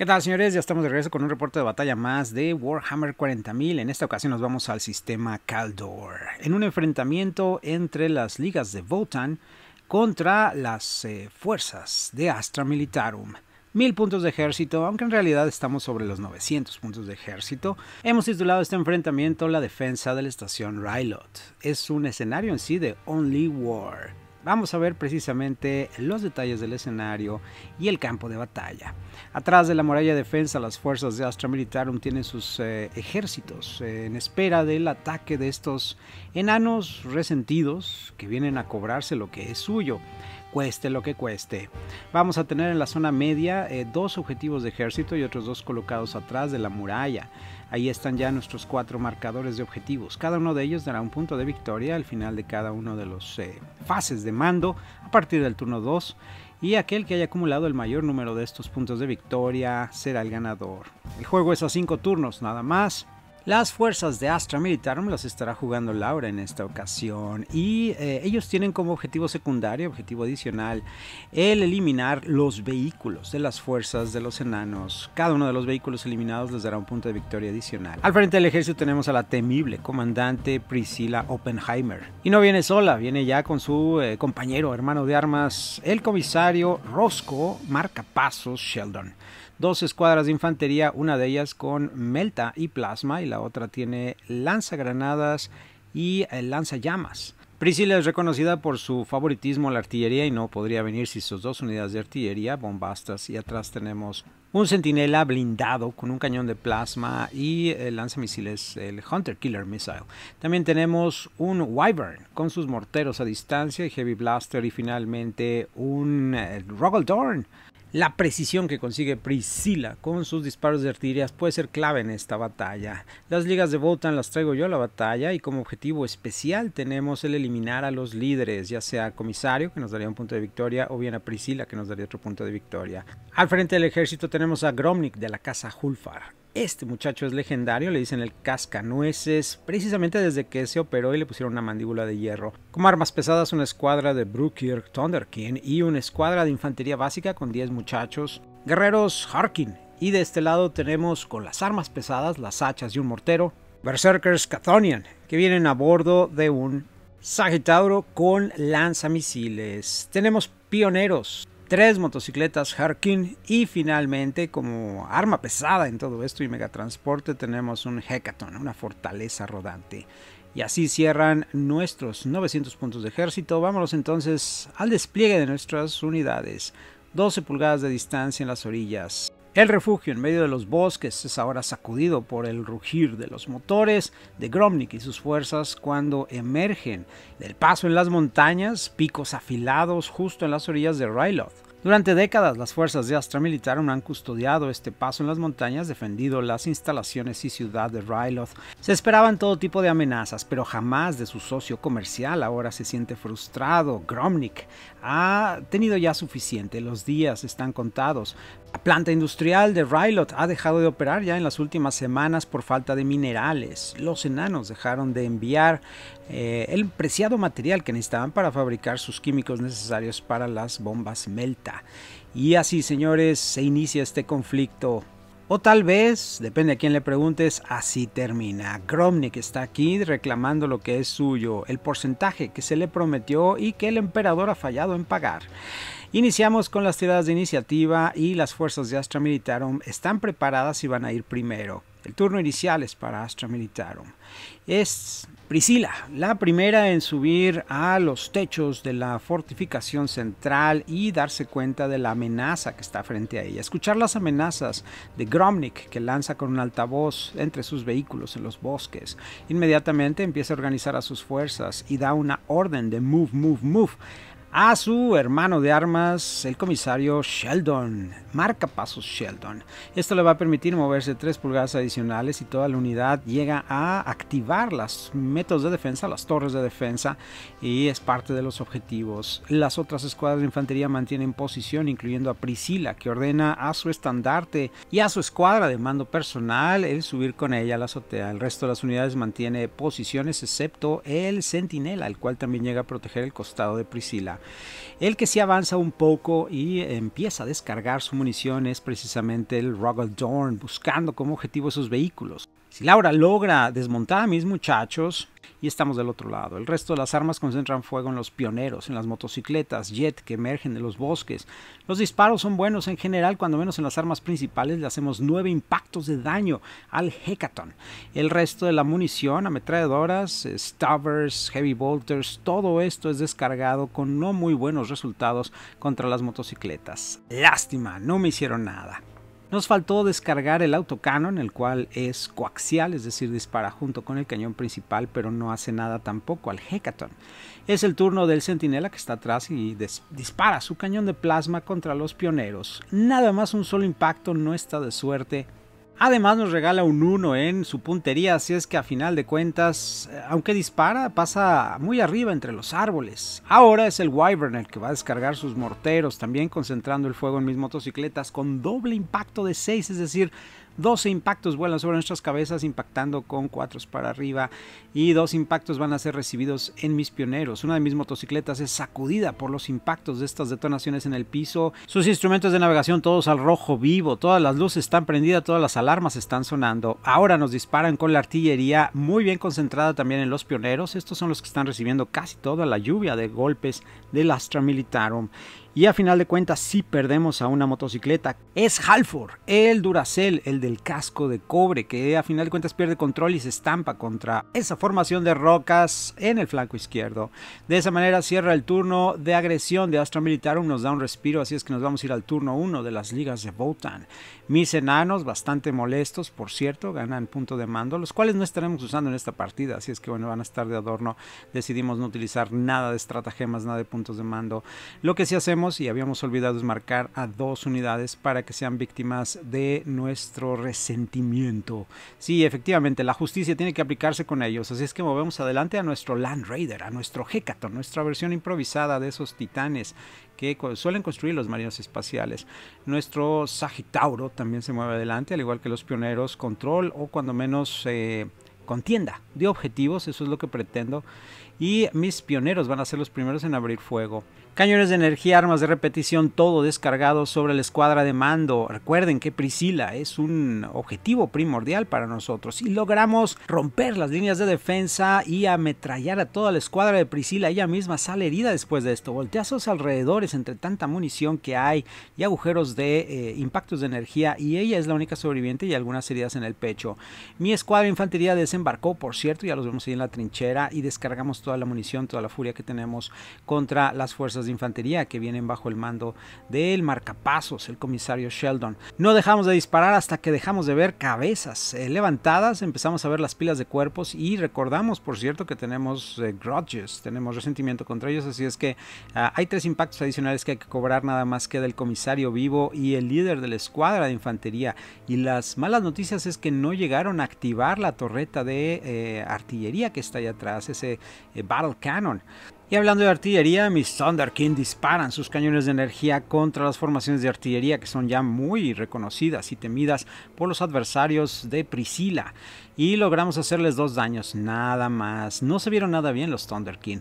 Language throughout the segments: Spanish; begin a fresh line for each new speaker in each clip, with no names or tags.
¿Qué tal, señores? Ya estamos de regreso con un reporte de batalla más de Warhammer 40.000. En esta ocasión nos vamos al sistema Kaldor, en un enfrentamiento entre las ligas de Voltan contra las eh, fuerzas de Astra Militarum. 1000 puntos de ejército, aunque en realidad estamos sobre los 900 puntos de ejército. Hemos titulado este enfrentamiento La defensa de la estación Rylot. Es un escenario en sí de Only War. Vamos a ver precisamente los detalles del escenario y el campo de batalla. Atrás de la muralla de defensa, las fuerzas de Astra Militarum tienen sus eh, ejércitos eh, en espera del ataque de estos enanos resentidos que vienen a cobrarse lo que es suyo cueste lo que cueste. Vamos a tener en la zona media eh, dos objetivos de ejército y otros dos colocados atrás de la muralla. Ahí están ya nuestros cuatro marcadores de objetivos. Cada uno de ellos dará un punto de victoria al final de cada uno de los eh, fases de mando a partir del turno 2 y aquel que haya acumulado el mayor número de estos puntos de victoria será el ganador. El juego es a cinco turnos nada más. Las fuerzas de Astra Militarum las estará jugando Laura en esta ocasión y eh, ellos tienen como objetivo secundario, objetivo adicional, el eliminar los vehículos de las fuerzas de los enanos. Cada uno de los vehículos eliminados les dará un punto de victoria adicional. Al frente del ejército tenemos a la temible comandante Priscila Oppenheimer. Y no viene sola, viene ya con su eh, compañero, hermano de armas, el comisario Rosco Marcapasos Sheldon dos escuadras de infantería, una de ellas con melta y plasma y la otra tiene lanzagranadas y eh, lanzallamas. Priscilla es reconocida por su favoritismo a la artillería y no podría venir si sus dos unidades de artillería, bombastas, y atrás tenemos un centinela blindado con un cañón de plasma y el eh, lanzamisiles, el Hunter Killer Missile. También tenemos un Wyvern con sus morteros a distancia, y Heavy Blaster y finalmente un eh, Rogaldorn la precisión que consigue Priscila con sus disparos de artillería puede ser clave en esta batalla. Las ligas de votan las traigo yo a la batalla y como objetivo especial tenemos el eliminar a los líderes, ya sea Comisario, que nos daría un punto de victoria, o bien a Priscila, que nos daría otro punto de victoria. Al frente del ejército tenemos a Gromnik de la Casa Hulfar. Este muchacho es legendario, le dicen el cascanueces, precisamente desde que se operó y le pusieron una mandíbula de hierro. Como armas pesadas, una escuadra de Brookirk Thunderkin y una escuadra de infantería básica con 10 muchachos. Guerreros Harkin. Y de este lado tenemos con las armas pesadas, las hachas y un mortero. Berserkers Cathonian, que vienen a bordo de un Sagittauro con lanzamisiles. Tenemos pioneros, tres motocicletas Harkin y finalmente como arma pesada en todo esto y megatransporte tenemos un Hecaton, una fortaleza rodante. Y así cierran nuestros 900 puntos de ejército. Vámonos entonces al despliegue de nuestras unidades. 12 pulgadas de distancia en las orillas. El refugio en medio de los bosques es ahora sacudido por el rugir de los motores de Gromnik y sus fuerzas cuando emergen del paso en las montañas, picos afilados justo en las orillas de Ryloth. Durante décadas, las fuerzas de Astra han custodiado este paso en las montañas, defendido las instalaciones y ciudad de Ryloth. Se esperaban todo tipo de amenazas, pero jamás de su socio comercial. Ahora se siente frustrado. Gromnik ha tenido ya suficiente, los días están contados. La planta industrial de Ryloth ha dejado de operar ya en las últimas semanas por falta de minerales. Los enanos dejaron de enviar eh, el preciado material que necesitaban para fabricar sus químicos necesarios para las bombas Melta. Y así, señores, se inicia este conflicto. O tal vez, depende a quién le preguntes, así termina. Gromnik está aquí reclamando lo que es suyo, el porcentaje que se le prometió y que el emperador ha fallado en pagar. Iniciamos con las tiradas de iniciativa y las fuerzas de Astra Militarum están preparadas y van a ir primero. El turno inicial es para Astra Militarum. Es Priscila, la primera en subir a los techos de la fortificación central y darse cuenta de la amenaza que está frente a ella. Escuchar las amenazas de Gromnik que lanza con un altavoz entre sus vehículos en los bosques. Inmediatamente empieza a organizar a sus fuerzas y da una orden de move, move, move a su hermano de armas, el comisario Sheldon, marca pasos Sheldon. Esto le va a permitir moverse 3 pulgadas adicionales y toda la unidad llega a activar las métodos de defensa, las torres de defensa y es parte de los objetivos. Las otras escuadras de infantería mantienen posición, incluyendo a Priscila, que ordena a su estandarte y a su escuadra de mando personal el subir con ella a la azotea. El resto de las unidades mantiene posiciones excepto el centinela, el cual también llega a proteger el costado de Priscila. El que sí avanza un poco y empieza a descargar su munición es precisamente el Ruggle Dorn, buscando como objetivo sus vehículos. Si Laura logra desmontar a mis muchachos, y estamos del otro lado. El resto de las armas concentran fuego en los pioneros, en las motocicletas, jet que emergen de los bosques. Los disparos son buenos en general, cuando menos en las armas principales le hacemos 9 impactos de daño al Hecaton. El resto de la munición, ametralladoras, Stubbers, heavy bolters, todo esto es descargado con no muy buenos resultados contra las motocicletas. Lástima, no me hicieron nada. Nos faltó descargar el autocanon, el cual es coaxial, es decir, dispara junto con el cañón principal, pero no hace nada tampoco al Hecaton. Es el turno del centinela que está atrás y dispara su cañón de plasma contra los pioneros. Nada más un solo impacto, no está de suerte Además nos regala un 1 en su puntería, así es que a final de cuentas, eh, aunque dispara, pasa muy arriba entre los árboles. Ahora es el Wyvern el que va a descargar sus morteros, también concentrando el fuego en mis motocicletas con doble impacto de 6, es decir, 12 impactos vuelan sobre nuestras cabezas impactando con cuatros para arriba y dos impactos van a ser recibidos en mis pioneros. Una de mis motocicletas es sacudida por los impactos de estas detonaciones en el piso. Sus instrumentos de navegación todos al rojo vivo, todas las luces están prendidas, todas las alarmas están sonando. Ahora nos disparan con la artillería muy bien concentrada también en los pioneros. Estos son los que están recibiendo casi toda la lluvia de golpes del Astra Militarum. Y a final de cuentas si perdemos a una motocicleta. Es Halford, el Duracell, el del casco de cobre, que a final de cuentas pierde control y se estampa contra esa formación de rocas en el flanco izquierdo. De esa manera cierra el turno de agresión de Astra Militarum, nos da un respiro, así es que nos vamos a ir al turno 1 de las ligas de Botan. Mis enanos, bastante molestos, por cierto, ganan punto de mando, los cuales no estaremos usando en esta partida, así es que bueno, van a estar de adorno. Decidimos no utilizar nada de estratagemas, nada de puntos de mando. Lo que sí hacemos, y habíamos olvidado, es marcar a dos unidades para que sean víctimas de nuestro resentimiento. Sí, efectivamente, la justicia tiene que aplicarse con ellos, así es que movemos adelante a nuestro Land Raider, a nuestro Hecaton, nuestra versión improvisada de esos titanes que suelen construir los marinos espaciales. Nuestro Sagitauro también se mueve adelante, al igual que los pioneros Control o cuando menos eh, Contienda de objetivos, eso es lo que pretendo. Y mis pioneros van a ser los primeros en abrir fuego. Cañones de energía, armas de repetición, todo descargado sobre la escuadra de mando. Recuerden que Priscila es un objetivo primordial para nosotros. Y logramos romper las líneas de defensa y ametrallar a toda la escuadra de Priscila. Ella misma sale herida después de esto. volteazos sus alrededores entre tanta munición que hay y agujeros de eh, impactos de energía. Y ella es la única sobreviviente y algunas heridas en el pecho. Mi escuadra de infantería desembarcó, por cierto, ya los vemos ahí en la trinchera y descargamos toda la munición, toda la furia que tenemos contra las fuerzas de infantería que vienen bajo el mando del marcapasos, el comisario Sheldon. No dejamos de disparar hasta que dejamos de ver cabezas eh, levantadas, empezamos a ver las pilas de cuerpos y recordamos, por cierto, que tenemos eh, grudges, tenemos resentimiento contra ellos, así es que ah, hay tres impactos adicionales que hay que cobrar nada más que del comisario vivo y el líder de la escuadra de infantería. Y las malas noticias es que no llegaron a activar la torreta de eh, artillería que está allá atrás, ese Battle Cannon. Y hablando de artillería, mis Thunder King disparan sus cañones de energía contra las formaciones de artillería que son ya muy reconocidas y temidas por los adversarios de Priscila. Y logramos hacerles dos daños, nada más. No se vieron nada bien los Thunder King.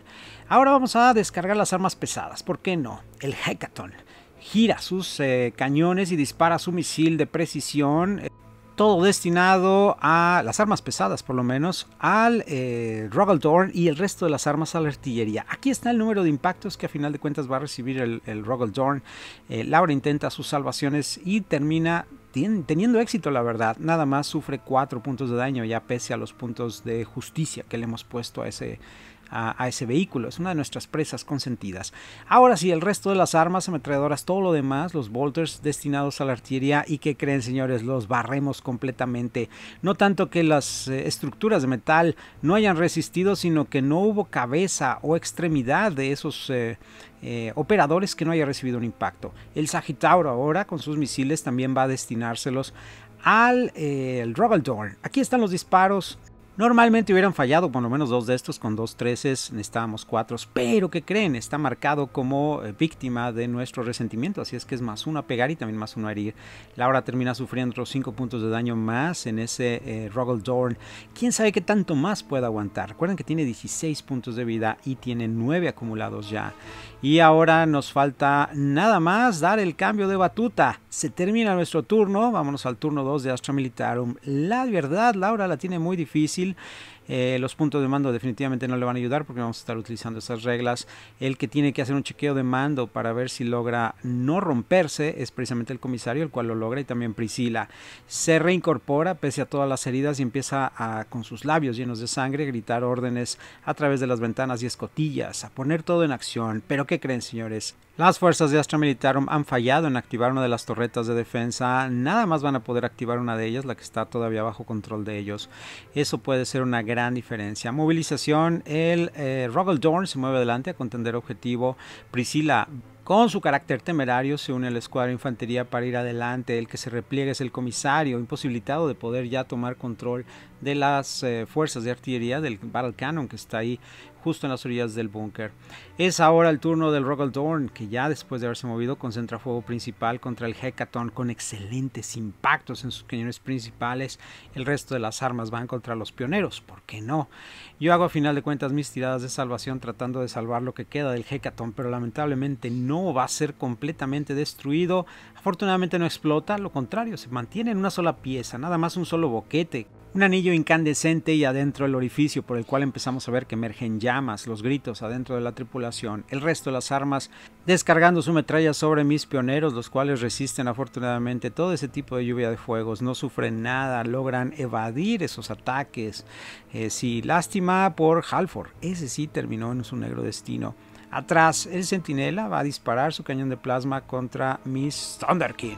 Ahora vamos a descargar las armas pesadas, ¿por qué no? El Hecaton gira sus eh, cañones y dispara su misil de precisión. Eh, todo destinado a las armas pesadas por lo menos, al eh, y el resto de las armas a la artillería. Aquí está el número de impactos que a final de cuentas va a recibir el, el eh, Laura intenta sus salvaciones y termina teniendo éxito, la verdad. Nada más sufre cuatro puntos de daño, ya pese a los puntos de justicia que le hemos puesto a ese, a, ese vehículo. Es una de nuestras presas consentidas. Ahora sí, el resto de las armas, ametralladoras, todo lo demás, los bolters destinados a la artillería y que creen, señores, los barremos completamente. No tanto que las eh, estructuras de metal no hayan resistido, sino que no hubo cabeza o extremidad de esos... Eh, eh, operadores que no haya recibido un impacto. El Sagitauro ahora con sus misiles también va a destinárselos al eh, Aquí están los disparos Normalmente hubieran fallado por lo menos dos de estos, con dos treces necesitábamos cuatro, pero ¿qué creen? Está marcado como eh, víctima de nuestro resentimiento, así es que es más uno a pegar y también más uno a herir. Laura termina sufriendo otros cinco puntos de daño más en ese eh, Rogaldorn. ¿Quién sabe qué tanto más puede aguantar? Recuerden que tiene 16 puntos de vida y tiene 9 acumulados ya. Y ahora nos falta nada más dar el cambio de batuta. Se termina nuestro turno, vámonos al turno 2 de Astra Militarum. La verdad, Laura la tiene muy difícil eh, los puntos de mando definitivamente no le van a ayudar porque vamos a estar utilizando esas reglas. El que tiene que hacer un chequeo de mando para ver si logra no romperse es precisamente el comisario, el cual lo logra y también Priscila. Se reincorpora pese a todas las heridas y empieza a, con sus labios llenos de sangre, a gritar órdenes a través de las ventanas y escotillas, a poner todo en acción. Pero ¿qué creen, señores? Las fuerzas de Astra Militarum han fallado en activar una de las torretas de defensa. Nada más van a poder activar una de ellas, la que está todavía bajo control de ellos. Eso puede ser una gran diferencia. Movilización. El eh, Dorn se mueve adelante a contender objetivo. Priscila con su carácter temerario se une al escuadrón de infantería para ir adelante. El que se repliega es el comisario, imposibilitado de poder ya tomar control de las eh, fuerzas de artillería del Battle Cannon que está ahí justo en las orillas del búnker. Es ahora el turno del Dorn, que ya después de haberse movido concentra fuego principal contra el Hecaton con excelentes impactos en sus cañones principales. El resto de las armas van contra los pioneros, ¿por qué no? Yo hago a final de cuentas mis tiradas de salvación tratando de salvar lo que queda del Hecaton, pero lamentablemente no va a ser completamente destruido. Afortunadamente no explota, lo contrario, se mantiene en una sola pieza, nada más un solo boquete, un anillo incandescente y adentro el orificio por el cual empezamos a ver que emergen llamas, los gritos adentro de la tripulación, el resto de las armas descargando su metralla sobre mis pioneros, los cuales resisten afortunadamente todo ese tipo de lluvia de fuegos, no sufren nada, logran evadir esos ataques. Eh, sí, lástima por Halford, ese sí terminó en su negro destino. Atrás, el centinela va a disparar su cañón de plasma contra Miss Thunderkin,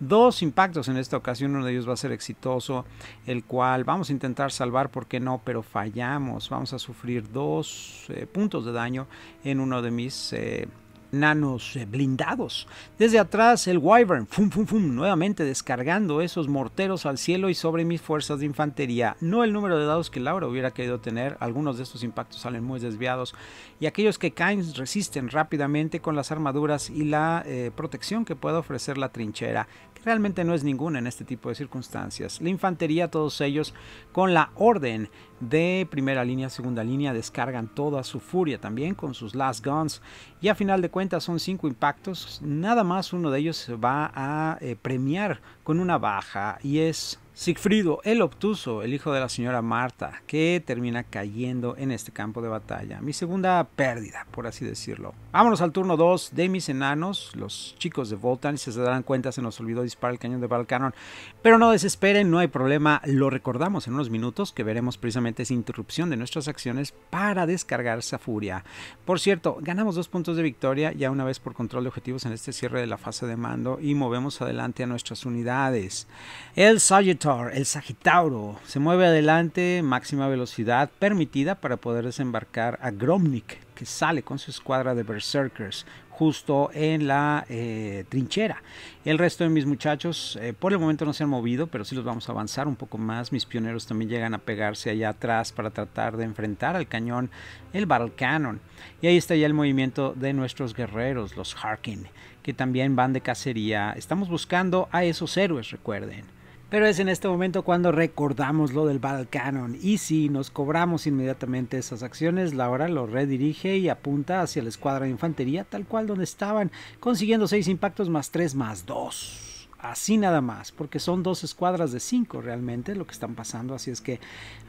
Dos impactos en esta ocasión, uno de ellos va a ser exitoso, el cual vamos a intentar salvar, ¿por qué no? Pero fallamos, vamos a sufrir dos eh, puntos de daño en uno de mis... Eh, nanos eh, blindados. Desde atrás el Wyvern, fum, fum, fum, nuevamente descargando esos morteros al cielo y sobre mis fuerzas de infantería. No el número de dados que Laura hubiera querido tener, algunos de estos impactos salen muy desviados y aquellos que caen resisten rápidamente con las armaduras y la eh, protección que puede ofrecer la trinchera realmente no es ninguna en este tipo de circunstancias. La infantería, todos ellos, con la orden de primera línea, segunda línea, descargan toda su furia también con sus last guns. Y a final de cuentas son cinco impactos. Nada más uno de ellos va a eh, premiar con una baja y es Sigfrido el Obtuso, el hijo de la señora Marta, que termina cayendo en este campo de batalla. Mi segunda pérdida, por así decirlo. Vámonos al turno 2 de mis enanos. Los chicos de Voltan, si se darán cuenta, se nos olvidó disparar el cañón de Balcanon. Pero no desesperen, no hay problema. Lo recordamos en unos minutos que veremos precisamente esa interrupción de nuestras acciones para descargar esa furia. Por cierto, ganamos dos puntos de victoria ya una vez por control de objetivos en este cierre de la fase de mando y movemos adelante a nuestras unidades. El sargento el Sagitauro, se mueve adelante, máxima velocidad permitida para poder desembarcar a Gromnik, que sale con su escuadra de Berserkers justo en la eh, trinchera. El resto de mis muchachos eh, por el momento no se han movido, pero sí los vamos a avanzar un poco más. Mis pioneros también llegan a pegarse allá atrás para tratar de enfrentar al cañón el Battle Cannon. Y ahí está ya el movimiento de nuestros guerreros, los Harkin, que también van de cacería. Estamos buscando a esos héroes, recuerden. Pero es en este momento cuando recordamos lo del Battle Cannon. Y si nos cobramos inmediatamente esas acciones, Laura lo redirige y apunta hacia la escuadra de infantería, tal cual donde estaban, consiguiendo seis impactos más 3 más 2 así nada más, porque son dos escuadras de cinco realmente lo que están pasando, así es que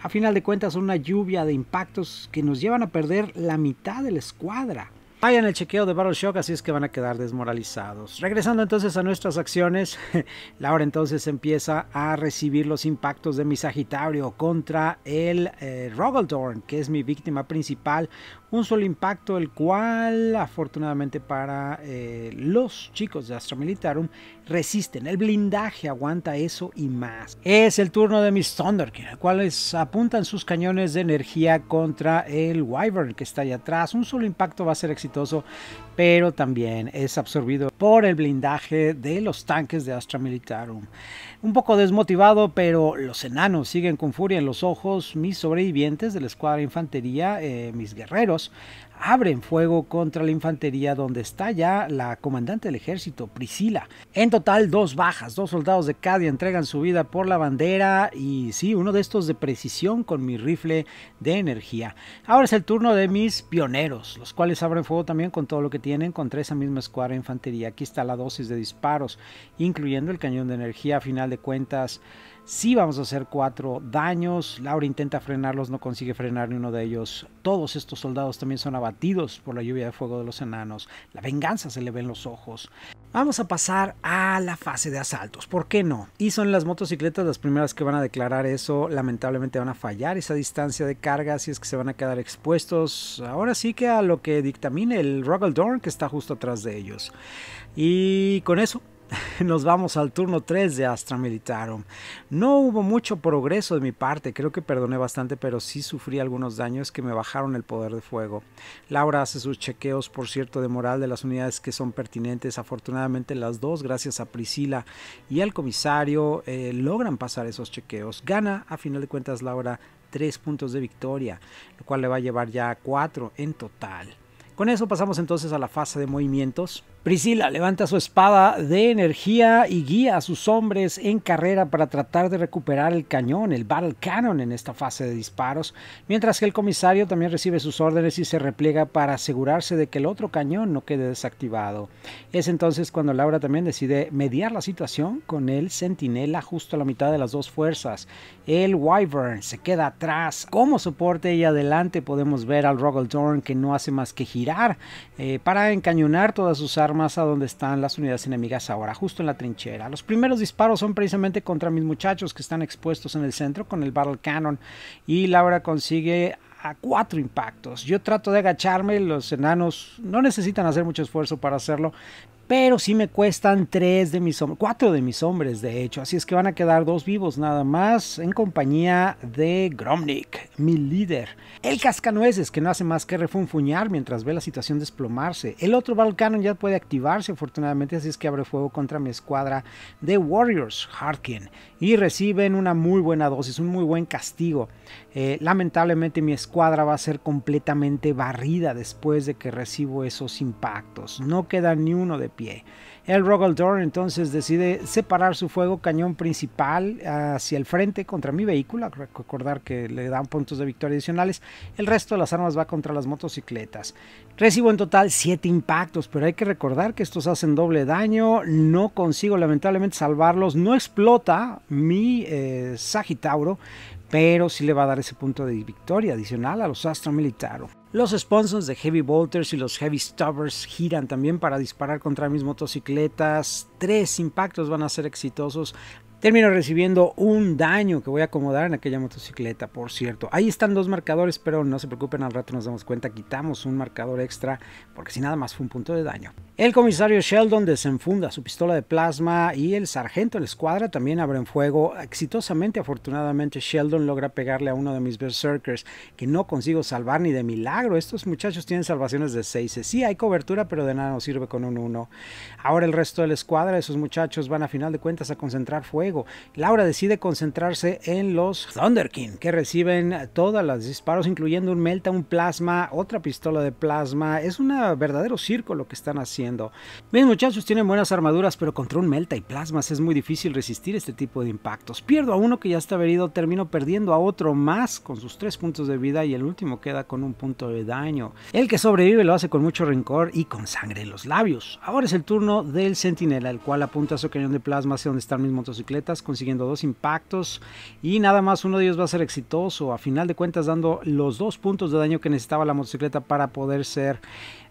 a final de cuentas una lluvia de impactos que nos llevan a perder la mitad de la escuadra en el chequeo de Shock, así es que van a quedar desmoralizados. Regresando entonces a nuestras acciones, Laura entonces empieza a recibir los impactos de mi Sagitario contra el eh, Rogaldorn, que es mi víctima principal. Un solo impacto, el cual afortunadamente para eh, los chicos de Militarum, resisten. El blindaje aguanta eso y más. Es el turno de mis Thunder, el cual apuntan sus cañones de energía contra el Wyvern que está allá atrás. Un solo impacto va a ser exitoso pero también es absorbido por el blindaje de los tanques de Astra Militarum. Un poco desmotivado, pero los enanos siguen con furia en los ojos mis sobrevivientes de la escuadra de infantería, eh, mis guerreros, abren fuego contra la infantería donde está ya la comandante del ejército, Priscila. En total, dos bajas, dos soldados de Cadia entregan su vida por la bandera y sí, uno de estos de precisión con mi rifle de energía. Ahora es el turno de mis pioneros, los cuales abren fuego también con todo lo que tienen contra esa misma escuadra de infantería. Aquí está la dosis de disparos, incluyendo el cañón de energía a final de cuentas. Sí vamos a hacer cuatro daños. Laura intenta frenarlos, no consigue frenar ni uno de ellos. Todos estos soldados también son abatidos por la lluvia de fuego de los enanos. La venganza se le ve en los ojos. Vamos a pasar a la fase de asaltos, ¿por qué no? Y son las motocicletas las primeras que van a declarar eso, lamentablemente van a fallar esa distancia de carga, si es que se van a quedar expuestos, ahora sí que a lo que dictamine el Ruggledorn que está justo atrás de ellos. Y con eso nos vamos al turno 3 de Astra Militarum. No hubo mucho progreso de mi parte, creo que perdoné bastante, pero sí sufrí algunos daños que me bajaron el poder de fuego. Laura hace sus chequeos, por cierto, de moral de las unidades que son pertinentes. Afortunadamente las dos, gracias a Priscila y al comisario, eh, logran pasar esos chequeos. Gana, a final de cuentas, Laura 3 puntos de victoria, lo cual le va a llevar ya a 4 en total. Con eso pasamos entonces a la fase de movimientos. Priscila levanta su espada de energía y guía a sus hombres en carrera para tratar de recuperar el cañón, el Battle Cannon en esta fase de disparos, mientras que el comisario también recibe sus órdenes y se repliega para asegurarse de que el otro cañón no quede desactivado. Es entonces cuando Laura también decide mediar la situación con el Centinela justo a la mitad de las dos fuerzas. El Wyvern se queda atrás como soporte y adelante podemos ver al Rogaldorn que no hace más que girar eh, para encañonar todas sus armas a donde están las unidades enemigas ahora, justo en la trinchera. Los primeros disparos son precisamente contra mis muchachos que están expuestos en el centro con el Battle Cannon y Laura consigue a cuatro impactos. Yo trato de agacharme, los enanos no necesitan hacer mucho esfuerzo para hacerlo, pero sí me cuestan tres de mis hombres, cuatro de mis hombres de hecho. Así es que van a quedar dos vivos nada más en compañía de Gromnik, mi líder. El cascanueces que no hace más que refunfuñar mientras ve la situación desplomarse. El otro Balcanon ya puede activarse afortunadamente así es que abre fuego contra mi escuadra de Warriors, Harkin y reciben una muy buena dosis, un muy buen castigo. Eh, lamentablemente mi escuadra va a ser completamente barrida después de que recibo esos impactos. No queda ni uno de pie. El Rogaldor entonces decide separar su fuego cañón principal hacia el frente contra mi vehículo. Recordar que le dan puntos de victoria adicionales. El resto de las armas va contra las motocicletas. Recibo en total 7 impactos, pero hay que recordar que estos hacen doble daño. No consigo lamentablemente salvarlos. No explota mi eh, pero sí le va a dar ese punto de victoria adicional a los Astro Militaro. Los sponsors de Heavy Bolters y los Heavy Stubbers giran también para disparar contra mis motocicletas. Tres impactos van a ser exitosos Termino recibiendo un daño que voy a acomodar en aquella motocicleta, por cierto. Ahí están dos marcadores, pero no se preocupen, al rato nos damos cuenta, quitamos un marcador extra, porque si nada más fue un punto de daño. El comisario Sheldon desenfunda su pistola de plasma y el sargento de la escuadra también abren fuego. Exitosamente, afortunadamente, Sheldon logra pegarle a uno de mis berserkers, que no consigo salvar ni de milagro. Estos muchachos tienen salvaciones de 6. Sí, hay cobertura, pero de nada nos sirve con un 1. Ahora el resto de la escuadra, esos muchachos van a final de cuentas a concentrar fuego Laura decide concentrarse en los Thunderkin, que reciben todas las disparos, incluyendo un melta, un plasma, otra pistola de plasma. Es un verdadero circo lo que están haciendo. Mis muchachos tienen buenas armaduras, pero contra un melta y plasmas es muy difícil resistir este tipo de impactos. Pierdo a uno que ya está herido, termino perdiendo a otro más con sus tres puntos de vida y el último queda con un punto de daño. El que sobrevive lo hace con mucho rencor y con sangre en los labios. Ahora es el turno del sentinela, el cual apunta su cañón de plasma hacia donde están mis motocicletas consiguiendo dos impactos y nada más uno de ellos va a ser exitoso, a final de cuentas dando los dos puntos de daño que necesitaba la motocicleta para poder ser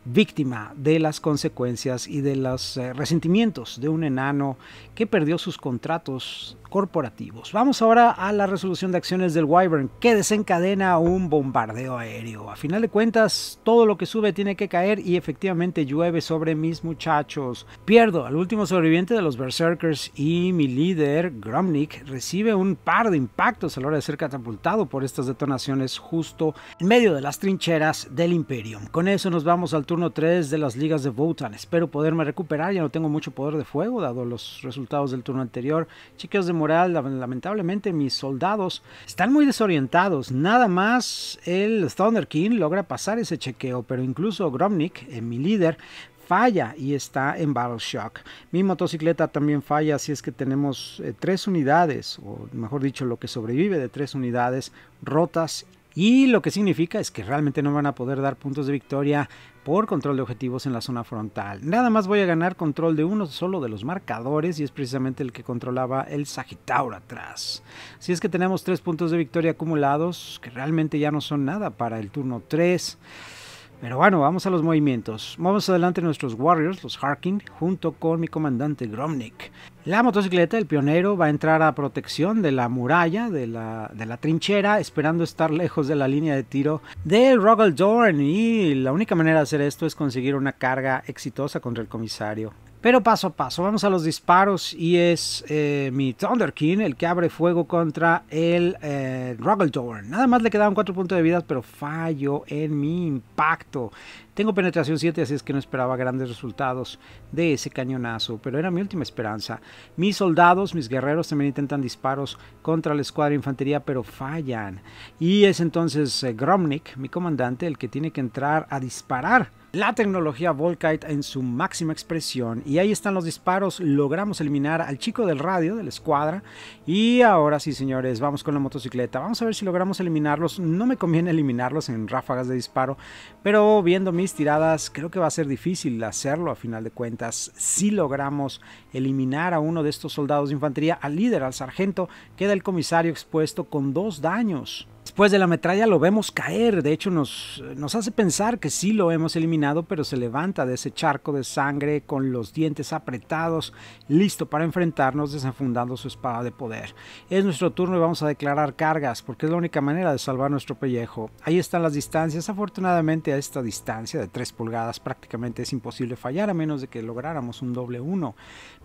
víctima de las consecuencias y de los eh, resentimientos de un enano que perdió sus contratos corporativos. Vamos ahora a la resolución de acciones del Wyvern que desencadena un bombardeo aéreo. A final de cuentas, todo lo que sube tiene que caer y efectivamente llueve sobre mis muchachos. Pierdo al último sobreviviente de los Berserkers y mi líder, Gromnik, recibe un par de impactos a la hora de ser catapultado por estas detonaciones justo en medio de las trincheras del Imperium. Con eso nos vamos al turno 3 de las ligas de Votan. Espero poderme recuperar, ya no tengo mucho poder de fuego, dado los resultados del turno anterior. Chicos de moral, lamentablemente mis soldados están muy desorientados. Nada más el Thunder King logra pasar ese chequeo, pero incluso Gromnik, eh, mi líder, falla y está en Battle Shock. Mi motocicleta también falla, así es que tenemos 3 eh, tres unidades, o mejor dicho, lo que sobrevive de tres unidades rotas y lo que significa es que realmente no van a poder dar puntos de victoria por control de objetivos en la zona frontal. Nada más voy a ganar control de uno solo de los marcadores y es precisamente el que controlaba el Sagitauro atrás. Si es que tenemos tres puntos de victoria acumulados que realmente ya no son nada para el turno 3. Pero bueno, vamos a los movimientos. Vamos adelante nuestros Warriors, los Harkin, junto con mi comandante Gromnik. La motocicleta el pionero va a entrar a protección de la muralla, de la, trinchera, esperando estar lejos de la línea de tiro de Rogaldorn. Y la única manera de hacer esto es conseguir una carga exitosa contra el comisario. Pero paso a paso, vamos a los disparos y es eh, mi Thunder King el que abre fuego contra el eh, Nada más le quedaban 4 puntos de vida, pero fallo en mi impacto. Tengo penetración 7, así es que no esperaba grandes resultados de ese cañonazo, pero era mi última esperanza. Mis soldados, mis guerreros también intentan disparos contra la escuadra de infantería, pero fallan. Y es entonces eh, Gromnik, mi comandante, el que tiene que entrar a disparar la tecnología Volkite en su máxima expresión. Y ahí están los disparos. Logramos eliminar al chico del radio, de la escuadra. Y ahora sí, señores, vamos con la motocicleta. Vamos a ver si logramos eliminarlos. No me conviene eliminarlos en ráfagas de disparo. Pero viendo mis tiradas, creo que va a ser difícil hacerlo a final de cuentas. Si logramos eliminar a uno de estos soldados de infantería, al líder, al sargento, queda el comisario expuesto con dos daños. Después de la metralla lo vemos caer, de hecho nos, nos hace pensar que sí lo hemos eliminado, pero se levanta de ese charco de sangre con los dientes apretados, listo para enfrentarnos desafundando su espada de poder. Es nuestro turno y vamos a declarar cargas, porque es la única manera de salvar nuestro pellejo. Ahí están las distancias, afortunadamente a esta distancia de 3 pulgadas prácticamente es imposible fallar a menos de que lográramos un doble 1,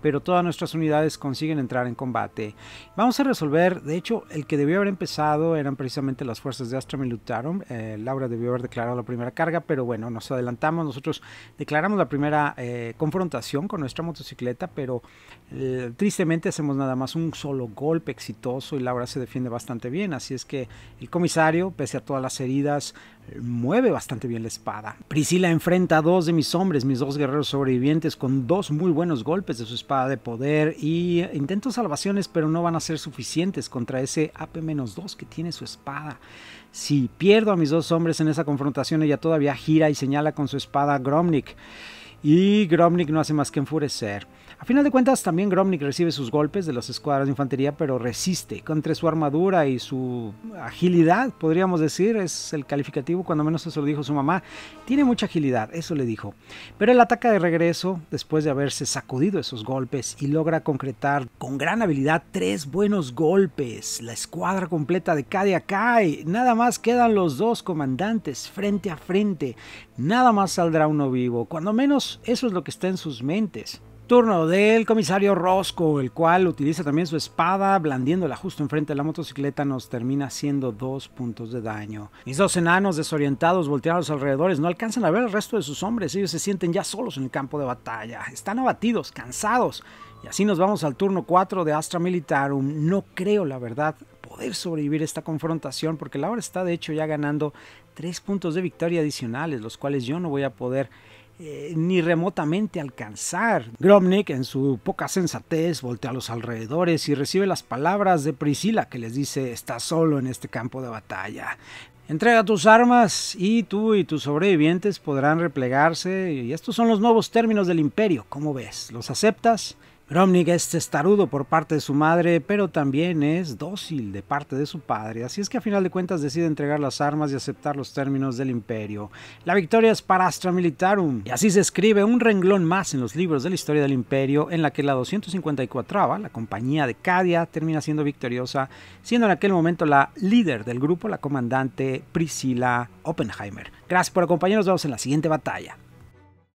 pero todas nuestras unidades consiguen entrar en combate. Vamos a resolver, de hecho el que debió haber empezado eran precisamente las fuerzas de Astra me Eh, Laura debió haber declarado la primera carga, pero bueno, nos adelantamos. Nosotros declaramos la primera eh, confrontación con nuestra motocicleta, pero eh, tristemente hacemos nada más un solo golpe exitoso y Laura se defiende bastante bien. Así es que el comisario, pese a todas las heridas, mueve bastante bien la espada. Priscila enfrenta a dos de mis hombres, mis dos guerreros sobrevivientes, con dos muy buenos golpes de su espada de poder y intento salvaciones, pero no van a ser suficientes contra ese AP-2 que tiene su espada. Si pierdo a mis dos hombres en esa confrontación, ella todavía gira y señala con su espada a Gromnik. Y Gromnik no hace más que enfurecer. A final de cuentas, también Gromnik recibe sus golpes de las escuadras de infantería, pero resiste. contra su armadura y su agilidad, podríamos decir, es el calificativo, cuando menos eso lo dijo su mamá. Tiene mucha agilidad, eso le dijo. Pero el ataca de regreso después de haberse sacudido esos golpes y logra concretar con gran habilidad tres buenos golpes. La escuadra completa de Kadiakai, Nada más quedan los dos comandantes frente a frente. Nada más saldrá uno vivo. Cuando menos eso es lo que está en sus mentes. Turno del comisario Rosco, el cual utiliza también su espada, blandiéndola justo enfrente de la motocicleta, nos termina haciendo dos puntos de daño. Mis dos enanos desorientados volteados a los alrededores, no alcanzan a ver al resto de sus hombres, ellos se sienten ya solos en el campo de batalla, están abatidos, cansados. Y así nos vamos al turno 4 de Astra Militarum. No creo, la verdad, poder sobrevivir a esta confrontación, porque la hora está de hecho ya ganando tres puntos de victoria adicionales, los cuales yo no voy a poder eh, ni remotamente alcanzar. Gromnik, en su poca sensatez, voltea a los alrededores y recibe las palabras de Priscila que les dice estás solo en este campo de batalla. Entrega tus armas y tú y tus sobrevivientes podrán replegarse. Y estos son los nuevos términos del imperio, ¿cómo ves? ¿Los aceptas? Gromnik es testarudo por parte de su madre, pero también es dócil de parte de su padre, así es que a final de cuentas decide entregar las armas y aceptar los términos del imperio. La victoria es para Astra Militarum, y así se escribe un renglón más en los libros de la historia del imperio, en la que la 254, la compañía de Cadia, termina siendo victoriosa, siendo en aquel momento la líder del grupo, la comandante Priscila Oppenheimer. Gracias por acompañarnos, vemos en la siguiente batalla.